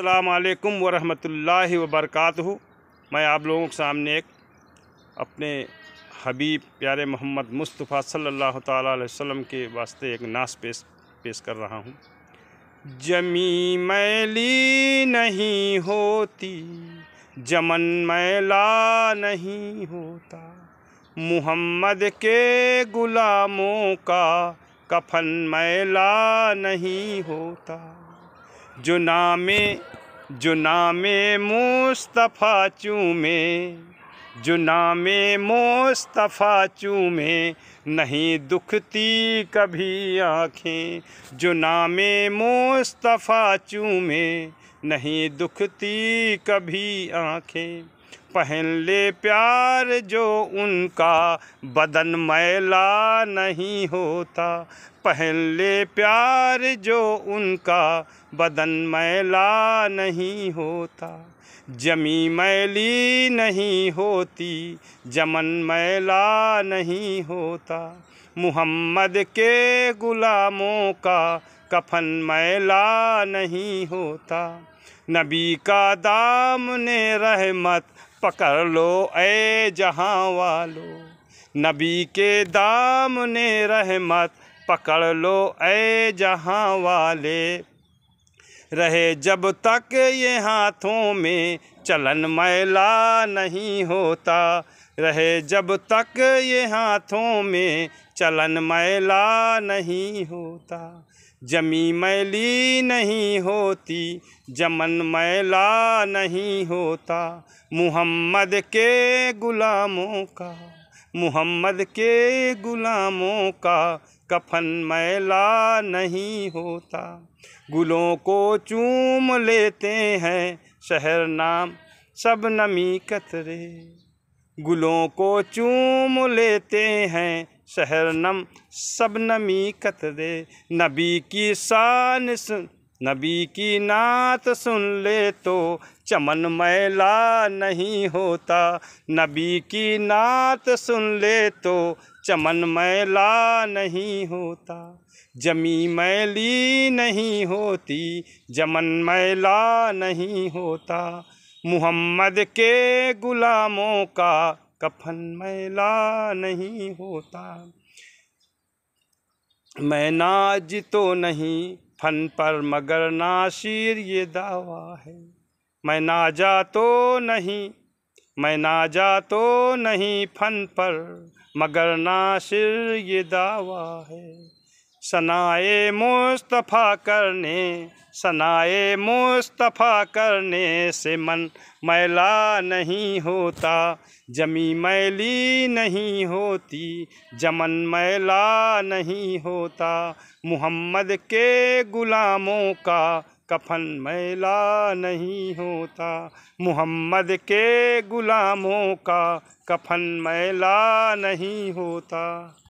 अल्लाम वरहमल वबरकत मैं आप लोगों के सामने एक अपने हबीब प्यारे मोहम्मद मुस्तफ़ा सल्लल्लाहु अलैहि वसल्लम के वास्ते एक नाश पेश पेश कर रहा हूँ जमी मैली नहीं होती जमन मैला नहीं होता मुहम्मद के गुलामों का कफन मैला नहीं होता जो नामे जो नामे मुस्तफ़ा चूमे जो नामे मुस्तफ़ा चूमे नहीं दुखती कभी आँखें जो नामे मुस्तफ़ा चूमे नहीं दुखती कभी आँखें पहन ले प्यार जो उनका बदन मैला नहीं होता पहन ले प्यार जो उनका बदन मैला नहीं होता जमी मैली नहीं होती जमन मैला नहीं होता मुहम्मद के गुलामों का कफन मैला नहीं होता नबी का दाम ने रहमत पकड़ लो ए जहाँ वालो नबी के दाम ने रहमत पकड़ लो ए जहाँ वाले रहे जब तक ये हाथों में चलन मैला नहीं होता रहे जब तक ये हाथों में चलन मैला नहीं होता जमी मैली नहीं होती जमन मैला नहीं होता मुहम्मद के गुलामों का मुहम्मद के गुलामों का कफन मैला नहीं होता गुलों को चूम लेते हैं शहर नाम सब नमी कतरे गुलों को चूम लेते हैं शहरनम सबनमी कत दे नबी की शान सुन नबी की नात सुन ले तो चमन मैला नहीं होता नबी की नात सुन ले तो चमन मैला नहीं होता जमी मैली नहीं होती जमन मैला नहीं होता मुहम्मद के गुलामों का कफन मैला नहीं होता मैं नाज तो नहीं फन पर मगर नासिर ये दावा है मैं नाजा तो नहीं मैं नाजा तो नहीं फन पर मगर नासिर ये दावा है सनाए मुस्तफ़ा करने सनाए मुस्तफ़ा करने से मन मैला नहीं होता जमी मैली नहीं होती जमन मैला नहीं होता मुहम्मद के ग़ुलामों का कफन मैला नहीं होता मुहम्मद के ग़ुलामों का कफन मैला नहीं होता